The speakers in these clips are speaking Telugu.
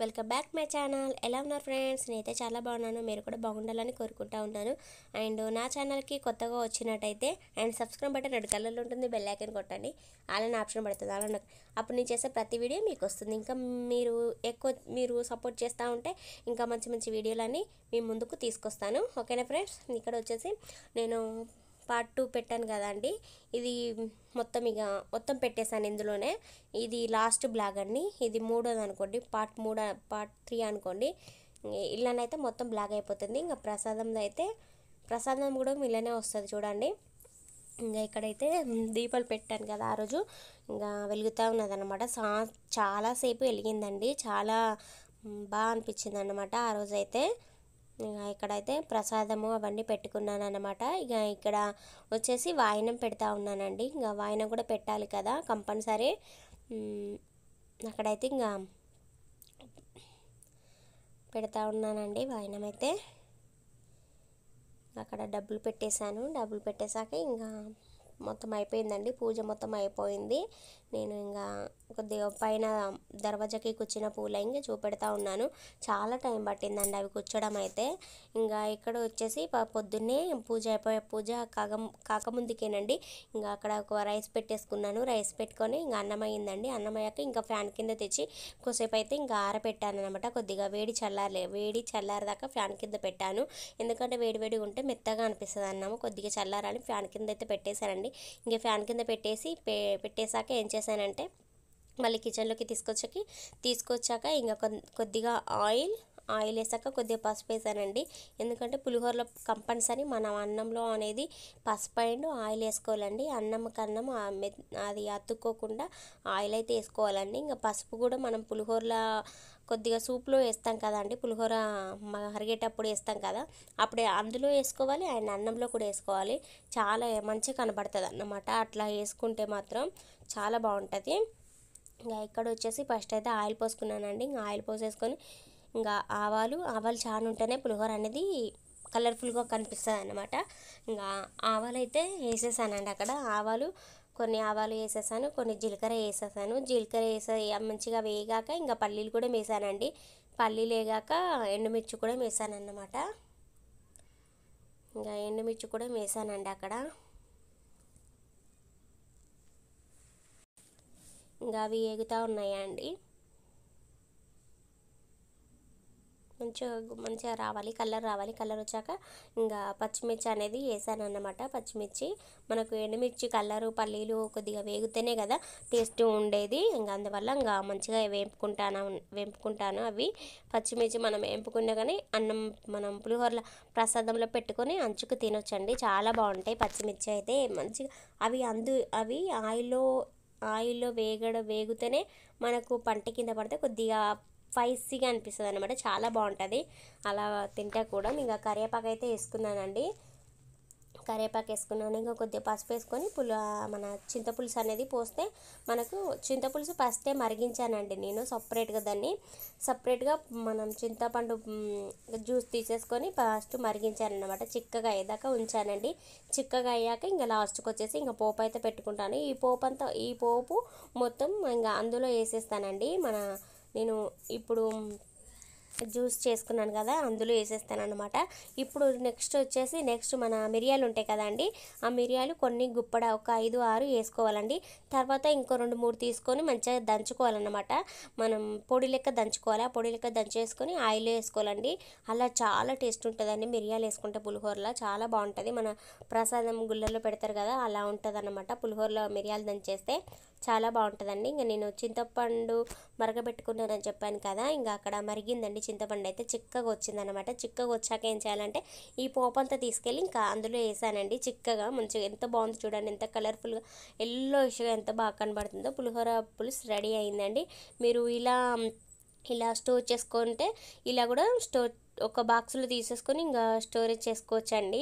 వెల్కమ్ బ్యాక్ మై ఛానల్ ఎలా ఉన్నారు ఫ్రెండ్స్ నేనైతే చాలా బాగున్నాను మీరు కూడా బాగుండాలని కోరుకుంటా ఉన్నాను అండ్ నా ఛానల్కి కొత్తగా వచ్చినట్టయితే అండ్ సబ్స్క్రైబ్ బటన్ రెడ్ కలర్లో ఉంటుంది బెల్ ఐకన్ కొట్టండి అలానే ఆప్షన్ పడుతుంది అలా అప్పుడు నేను చేసే ప్రతి వీడియో మీకు వస్తుంది ఇంకా మీరు ఎక్కువ మీరు సపోర్ట్ చేస్తూ ఉంటే ఇంకా మంచి మంచి వీడియోలన్నీ మీ ముందుకు తీసుకొస్తాను ఓకేనా ఫ్రెండ్స్ ఇక్కడ వచ్చేసి నేను పార్ట్ టూ పెట్టాను కదండి ఇది మొత్తం ఇక మొత్తం పెట్టేశాను ఇందులోనే ఇది లాస్ట్ బ్లాగ్ అండి ఇది మూడోది అనుకోండి పార్ట్ మూడ పార్ట్ త్రీ అనుకోండి ఇలానైతే మొత్తం బ్లాగ్ అయిపోతుంది ఇంకా ప్రసాదం అయితే ప్రసాదం కూడా ఇలానే వస్తుంది చూడండి ఇంకా ఇక్కడైతే దీపాలు పెట్టాను కదా ఆ రోజు ఇంకా వెలుగుతూ ఉన్నది అనమాట సా చాలాసేపు వెలిగిందండి చాలా బాగా అనిపించింది అనమాట ఆ రోజైతే ఇక్కడైతే ప్రసాదము అవన్నీ పెట్టుకున్నాను అనమాట ఇక ఇక్కడ వచ్చేసి వాయనం పెడతా ఉన్నానండి ఇంకా వాయనం కూడా పెట్టాలి కదా కంపల్సరీ అక్కడైతే ఇంకా పెడతా ఉన్నానండి వాయనం అయితే అక్కడ డబ్బులు పెట్టేశాను డబ్బులు పెట్టేశాక ఇంకా మొత్తం అయిపోయిందండి పూజ మొత్తం అయిపోయింది నేను ఇంకా పైన దర్వాజాకి కూర్చిన పూల ఇంకా చూపెడతా ఉన్నాను చాలా టైం పట్టిందండి అవి కూర్చోడం అయితే ఇంకా ఇక్కడ వచ్చేసి పొద్దున్నే పూజ అయిపోయే పూజ కాక కాకముందుకేనండి ఇంకా అక్కడ ఒక రైస్ పెట్టేసుకున్నాను రైస్ పెట్టుకొని ఇంకా అన్నం అయ్యిందండి అన్నం అయ్యాక ఇంకా ఫ్యాన్ కింద తెచ్చి కొద్దిసేపు అయితే ఇంకా ఆరపెట్టాను అనమాట కొద్దిగా వేడి చల్లారలే వేడి చల్లారదాకా ఫ్యాన్ కింద పెట్టాను ఎందుకంటే వేడి వేడి ఉంటే మెత్తగా అనిపిస్తుంది అన్నాము కొద్దిగా చల్లారని ఫ్యాన్ కింద అయితే పెట్టేశానండి ఇంకా ఫ్యాన్ కింద పెట్టేసి పెట్టేశాక ఏం చేశానంటే మళ్ళీ కిచెన్లోకి తీసుకొచ్చాక తీసుకొచ్చాక ఇంకా కొద్దిగా ఆయిల్ ఆయిల్ వేసాక కొద్దిగా పసుపు వేసానండి ఎందుకంటే పులిహోరలో కంపల్సరీ మనం అన్నంలో అనేది పసుపు అండ్ ఆయిల్ వేసుకోవాలండి అన్నం కన్నం అది అతుక్కోకుండా ఆయిల్ అయితే వేసుకోవాలండి ఇంకా పసుపు కూడా మనం పులిహోరలో కొద్దిగా సూప్లో వేస్తాం కదా అండి పులిహోర మరిగేటప్పుడు వేస్తాం కదా అప్పుడే అందులో వేసుకోవాలి అండ్ అన్నంలో కూడా వేసుకోవాలి చాలా మంచిగా కనబడుతుంది అన్నమాట అట్లా వేసుకుంటే మాత్రం చాలా బాగుంటుంది ఇంకా ఇక్కడ వచ్చేసి ఫస్ట్ అయితే ఆయిల్ పోసుకున్నానండి ఇంకా ఆయిల్ పోసేసుకొని ఇంకా ఆవాలు ఆవాలు చాలా ఉంటేనే పులిహోర అనేది కలర్ఫుల్గా కనిపిస్తుంది అనమాట ఇంకా ఆవాలు అయితే వేసేసానండి అక్కడ ఆవాలు కొన్ని ఆవాలు వేసేసాను కొన్ని జీలకర్ర వేసేసాను జీలకర్ర వేసే మంచిగా వేయగాక ఇంకా పల్లీలు కూడా వేసానండి పల్లీలు వేగాక ఎండుమిర్చి కూడా వేసాను అన్నమాట ఇంకా ఎండుమిర్చి కూడా వేసానండి అక్కడ ఇంకా అవి ఎగుతూ ఉన్నాయండి మంచిగా మంచిగా రావాలి కలర్ రావాలి కలర్ వచ్చాక ఇంకా పచ్చిమిర్చి అనేది వేసాను అన్నమాట పచ్చిమిర్చి మనకు ఎండుమిర్చి కలరు పల్లీలు కొద్దిగా వేగితేనే కదా టేస్ట్ ఉండేది ఇంకా అందువల్ల ఇంకా మంచిగా వేపుకుంటాను వేపుకుంటాను అవి పచ్చిమిర్చి మనం వేపుకున్నా కానీ అన్నం మనం పులిహోరల ప్రసాదంలో పెట్టుకొని అంచుకు తినొచ్చండి చాలా బాగుంటాయి పచ్చిమిర్చి అయితే మంచిగా అవి అందు అవి ఆయిల్లో ఆయిల్లో వేగడ వేగితేనే మనకు పంట కింద పడితే కొద్దిగా స్పైసీగా అనిపిస్తుంది అనమాట చాలా బాగుంటుంది అలా తింటే కూడా ఇంకా కరివేపాకు అయితే వేసుకున్నానండి కరేపాకు వేసుకున్నాను ఇంకా కొద్దిగా పసుపు వేసుకొని పులు మన చింతపులుసు అనేది పోస్తే మనకు చింతపులుసు ఫస్టే మరిగించానండి నేను సపరేట్గా దాన్ని సపరేట్గా మనం చింతపండు జ్యూస్ తీసేసుకొని ఫస్ట్ మరిగించాను అనమాట చిక్కగా అయ్యేదాకా ఉంచానండి చిక్కగా అయ్యాక ఇంకా లాస్ట్కి వచ్చేసి ఇంకా పోపు అయితే పెట్టుకుంటాను ఈ పోపు అంతా ఈ పోపు మొత్తం ఇంకా అందులో వేసేస్తానండి మన నేను ఇప్పుడు జ్యూస్ చేసుకున్నాను కదా అందులో వేసేస్తాను అనమాట ఇప్పుడు నెక్స్ట్ వచ్చేసి నెక్స్ట్ మన మిరియాలు ఉంటాయి కదండి ఆ మిరియాలు కొన్ని గుప్పడ ఒక ఐదు ఆరు వేసుకోవాలండి తర్వాత ఇంకో రెండు మూడు తీసుకొని మంచిగా దంచుకోవాలన్నమాట మనం పొడి లెక్క దంచుకోవాలి ఆ పొడి లెక్క దంచేసుకొని ఆయిల్ వేసుకోవాలండి అలా చాలా టేస్ట్ ఉంటుందండి మిరియాలు వేసుకుంటే పులిహోరలో చాలా బాగుంటుంది మన ప్రసాదం గుళ్ళల్లో పెడతారు కదా అలా ఉంటుంది పులిహోరలో మిరియాలు దంచేస్తే చాలా బాగుంటుందండి ఇంకా నేను చింతపండు మరగబెట్టుకున్నానని చెప్పాను కదా ఇంకా అక్కడ మరిగిందండి చింతపండు అయితే చిక్కగా వచ్చిందనమాట చిక్కగా వచ్చాక ఏం చేయాలంటే ఈ పోపు అంతా తీసుకెళ్ళి ఇంకా అందులో వేసానండి చిక్కగా మంచిగా ఎంత బాగుంది చూడండి ఎంత కలర్ఫుల్గా ఎల్లో ఇష్యూగా ఎంత బాగా కనబడుతుందో పులిహోర పులుసు రెడీ అయిందండి మీరు ఇలా ఇలా స్టోర్ చేసుకుంటే ఇలా కూడా స్టోర్ ఒక బాక్స్లో తీసేసుకొని ఇంకా స్టోరేజ్ చేసుకోవచ్చండి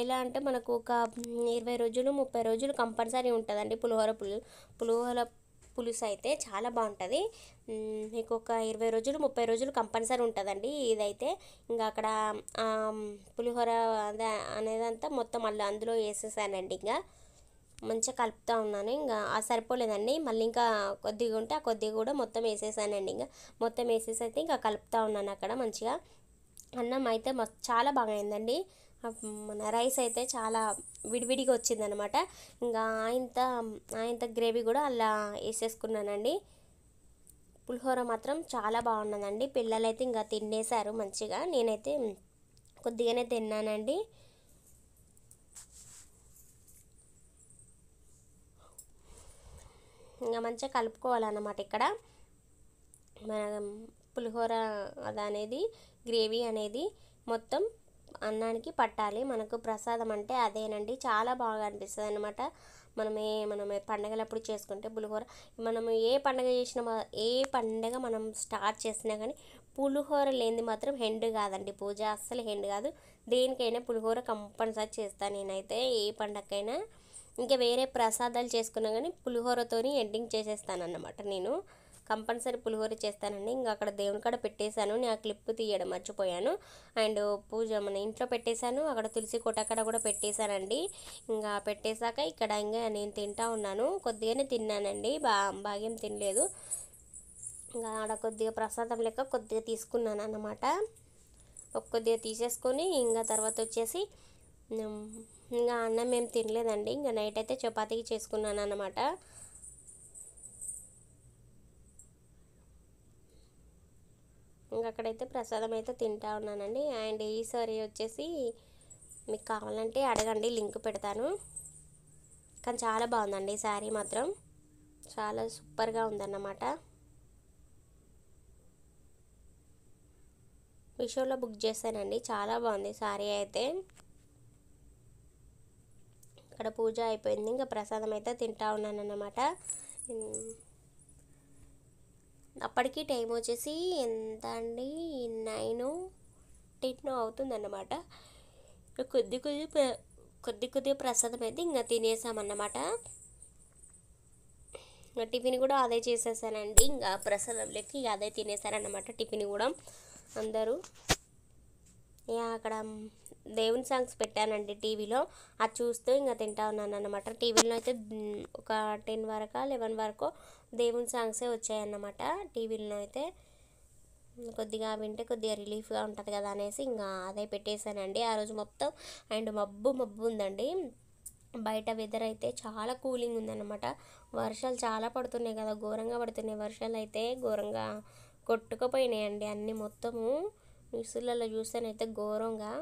ఎలా అంటే మనకు ఒక ఇరవై రోజులు ముప్పై రోజులు కంపల్సరీ ఉంటుందండి పులిహోర పులు పులిహోర పులుసు అయితే చాలా బాగుంటుంది మీకు ఒక ఇరవై రోజులు ముప్పై రోజులు కంపల్సరీ ఉంటుందండి ఇదైతే ఇంకా అక్కడ పులిహోర అనేదంతా మొత్తం మళ్ళీ అందులో వేసేసానండి ఇంకా మంచిగా కలుపుతూ ఉన్నాను ఇంకా ఆ సరిపోలేదండి మళ్ళీ ఇంకా కొద్దిగా ఉంటే ఆ కొద్దిగా కూడా మొత్తం వేసేసానండి ఇంకా మొత్తం వేసేసి అయితే ఇంకా కలుపుతూ ఉన్నాను అక్కడ మంచిగా అన్నం అయితే చాలా బాగా అయిందండి మన రైస్ అయితే చాలా విడివిడిగా వచ్చిందనమాట ఇంకా ఆయంత ఆయంత గ్రేవీ కూడా అలా వేసేసుకున్నానండి పులిహోర మాత్రం చాలా బాగున్నదండి పిల్లలైతే ఇంకా తినేశారు మంచిగా నేనైతే కొద్దిగానే తిన్నానండి ఇంకా మంచిగా కలుపుకోవాలన్నమాట ఇక్కడ మన పులిహోర అనేది గ్రేవీ అనేది మొత్తం అన్నానికి పట్టాలి మనకు ప్రసాదం అంటే అదేనండి చాలా బాగా అనిపిస్తుంది అనమాట మనమే మనం పండగలప్పుడు చేసుకుంటే పులిహోర మనం ఏ పండగ చేసినా ఏ పండగ మనం స్టార్ట్ చేసినా కానీ పులిహోర లేనిది మాత్రం హెండ్ కాదండి పూజ అస్సలు హెండ్ కాదు దేనికైనా పులిహోర కంపల్సరీ చేస్తాను నేనైతే ఏ పండగకైనా ఇంకా వేరే ప్రసాదాలు చేసుకున్నా కానీ పులిహోరతోని ఎండింగ్ చేసేస్తాను అన్నమాట నేను కంపల్సరీ పులిహోర చేస్తానండి ఇంకా అక్కడ దేవుని కాడ పెట్టేశాను నేను ఆ క్లిప్ తీయడం మర్చిపోయాను అండ్ పూజ మన ఇంట్లో పెట్టేశాను అక్కడ తులసి కోటక్కడ కూడా పెట్టేశానండి ఇంకా పెట్టేశాక ఇక్కడ ఇంకా నేను తింటా ఉన్నాను కొద్దిగానే తిన్నానండి బా భాగ్యం తినలేదు ఇంకా ఆడ కొద్దిగా ప్రసాదం లెక్క కొద్దిగా తీసుకున్నాను అన్నమాట కొద్దిగా తీసేసుకొని ఇంకా తర్వాత వచ్చేసి ఇంకా అన్నం ఏం తినలేదండి ఇంకా నైట్ అయితే చపాతీకి చేసుకున్నాను అనమాట ఇంకా అక్కడైతే ప్రసాదం అయితే తింటా ఉన్నానండి అండ్ ఈసారి వచ్చేసి మీకు కావాలంటే అడగండి లింక్ పెడతాను కానీ చాలా బాగుందండి శారీ మాత్రం చాలా సూపర్గా ఉందన్నమాట మీషోలో బుక్ చేశానండి చాలా బాగుంది శారీ అయితే ఇక్కడ పూజ అయిపోయింది ఇంకా ప్రసాదం అయితే తింటా ఉన్నానన్నమాట అప్పటికి టైం వచ్చేసి ఎంత అండి నైన్ టెన్ అన్నమాట కొద్ది కొద్ది కొద్ది కొద్దిగా ప్రసాదం అయితే ఇంకా తినేసామన్నమాట ఇంకా టిఫిన్ కూడా అదే చేసేసానండి ఇంకా ప్రసాదం లెక్క అదే తినేసారన్నమాట టిఫిన్ కూడా అందరూ అక్కడ దేవుని సాంగ్స్ పెట్టానండి టీవీలో అది చూస్తూ ఇంకా తింటా ఉన్నాను అనమాట టీవీలో అయితే ఒక టెన్ వరకు లెవెన్ వరకు దేవుని సాంగ్సే వచ్చాయన్నమాట టీవీలో అయితే కొద్దిగా వింటే కొద్దిగా రిలీఫ్గా ఉంటుంది కదా అనేసి ఇంకా అదే పెట్టేశానండి ఆ రోజు మొత్తం అండ్ మబ్బు మబ్బు ఉందండి బయట వెదర్ అయితే చాలా కూలింగ్ ఉందన్నమాట వర్షాలు చాలా పడుతున్నాయి కదా ఘోరంగా పడుతున్నాయి వర్షాలు అయితే ఘోరంగా కొట్టుకుపోయినాయండి అన్నీ మొత్తము న్యూస్లలో చూస్తేనైతే ఘోరంగా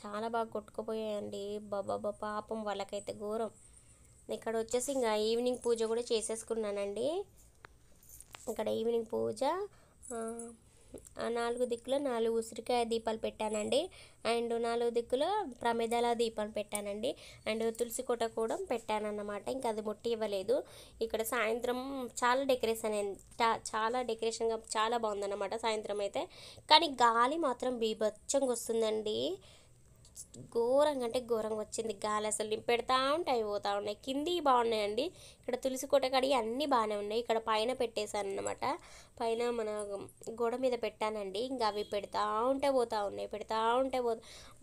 చాలా బాగా కొట్టుకుపోయాయండి బాబా పాపం వాళ్ళకైతే ఘోరం ఇక్కడ వచ్చేసి ఇంకా ఈవినింగ్ పూజ కూడా చేసేసుకున్నానండి ఇక్కడ ఈవినింగ్ పూజ నాలుగు దిక్కులో నాలుగు ఉసిరికాయ దీపాలు పెట్టానండి అండ్ నాలుగు దిక్కులో ప్రమేదాల దీపాలు పెట్టానండి అండ్ తులసి కోట కూడా పెట్టానన్నమాట ఇంకా అది ముట్టి ఇవ్వలేదు ఇక్కడ సాయంత్రం చాలా డెకరేషన్ చాలా డెకరేషన్గా చాలా బాగుందన్నమాట సాయంత్రం అయితే కానీ గాలి మాత్రం బీభత్సంగా వస్తుందండి ఘోరంగా అంటే ఘోరంగా వచ్చింది గాలి అసలు నింపెడతా ఉంటాయి పోతూ ఉన్నాయి కింది బాగున్నాయండి ఇక్కడ తులసి కోట కడిగి అన్నీ బాగానే ఉన్నాయి ఇక్కడ పైన పెట్టేశాను అనమాట పైన మన గోడ మీద పెట్టానండి ఇంకా అవి పెడతా ఉంటే పోతూ ఉన్నాయి పెడతా ఉంటే పో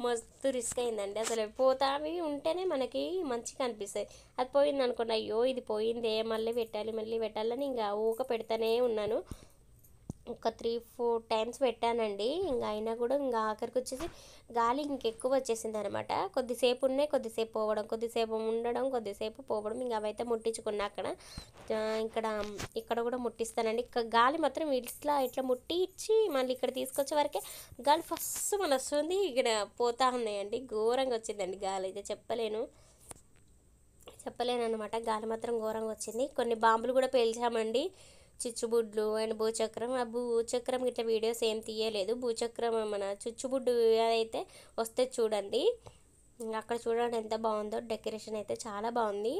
మస్తు రిస్క్ అయిందండి అసలు పోతావి ఉంటేనే మనకి మంచిగా అనిపిస్తాయి అది పోయింది అనుకోండి అయ్యో ఇది పోయిందే మళ్ళీ పెట్టాలి మళ్ళీ పెట్టాలని ఇంకా ఊక పెడతానే ఉన్నాను ఒక త్రీ ఫోర్ టైమ్స్ పెట్టానండి ఇంకా అయినా కూడా ఇంకా ఆఖరికి వచ్చేసి గాలి ఇంకెక్కువ వచ్చేసింది అనమాట కొద్దిసేపు ఉన్నాయి కొద్దిసేపు పోవడం కొద్దిసేపు ఉండడం కొద్దిసేపు పోవడం ఇంకా అవైతే ముట్టించుకున్నా అక్కడ ఇక్కడ ఇక్కడ కూడా ముట్టిస్తానండి ఇక్కడ గాలి మాత్రం ఇట్లా ఇట్లా ముట్టి ఇచ్చి మళ్ళీ ఇక్కడ తీసుకొచ్చే వరకే గాలి ఫస్ట్ మన వస్తుంది ఇక్కడ పోతా ఉన్నాయండి ఘోరంగా వచ్చిందండి గాలి అయితే చెప్పలేను చెప్పలేను అనమాట గాలి మాత్రం ఘోరంగా వచ్చింది కొన్ని బాంబులు కూడా పేల్చామండి చిచ్చుబుడ్లు అండ్ భూచక్రం ఆ భూచక్రం ఇట్లా వీడియోస్ ఏం తీయలేదు భూచక్రం మన చిచ్చుబుడ్డు అయితే వస్తే చూడండి అక్కడ చూడండి ఎంత బాగుందో డెకరేషన్ అయితే చాలా బాగుంది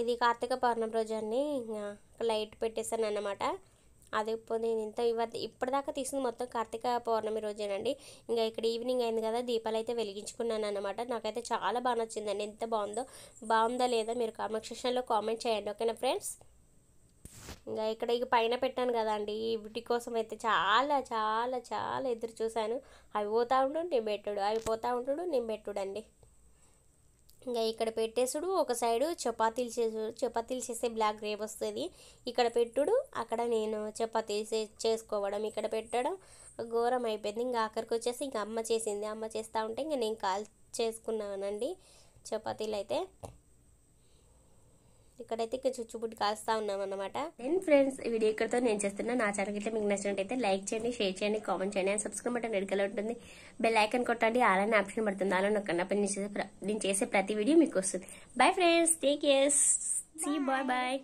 ఇది కార్తీక పౌర్ణమి రోజు అండి లైట్ పెట్టేశాను అన్నమాట అది నేను ఇంత ఇవ్వద్దు ఇప్పటిదాకా తీసింది మొత్తం కార్తీక పౌర్ణమి రోజేనండి ఇంకా ఇక్కడ ఈవినింగ్ అయింది కదా దీపాలు అయితే వెలిగించుకున్నాను అనమాట నాకైతే చాలా బాగా నచ్చిందండి ఎంత బాగుందో బాగుందా లేదా మీరు కామెంట్ సెక్షన్లో కామెంట్ చేయండి ఓకేనా ఫ్రెండ్స్ ఇంకా ఇక్కడ ఇక పైన పెట్టాను కదండి వీటి కోసం అయితే చాలా చాలా చాలా ఎదురు చూశాను అవి పోతూ ఉండు నేను పెట్టుడు అవి పోతూ ఉంటుడు నేను అండి ఇంకా ఇక్కడ పెట్టేసుడు ఒక సైడు చపాతీలు చేసు చపాతీలు చేస్తే బ్లాక్ గ్రేప్ వస్తుంది ఇక్కడ పెట్టుడు అక్కడ నేను చపాతీ చేసుకోవడం ఇక్కడ పెట్టడం ఘోరం అయిపోయింది ఇంకా ఆఖరికి వచ్చేసి ఇంకా అమ్మ చేసింది అమ్మ చేస్తూ ఉంటే ఇంకా నేను కాల్ చేసుకున్నానండి చపాతీలు అయితే ఇక్కడైతే ఇక్కడ చుచ్చుబుట్టి కాస్తా ఉన్నాం అనమాట దెన్ ఫ్రెండ్స్ వీడియో ఇక్కడతో నేను చేస్తున్నా నా ఛానల్ అయితే మీకు నచ్చినట్టయితే లైక్ చేయండి షేర్ చేయండి కామెంట్ చేయండి అండ్ సబ్స్క్రైబ్ బటన్ రెడ్ ఉంటుంది బెల్ ఐకన్ కొట్టండి అలానే ఆప్షన్ పడుతుంది అలా నొక్కండి అప్పుడు నేను చేసే ప్రతి వీడియో మీకు వస్తుంది bye friends take care see bye bye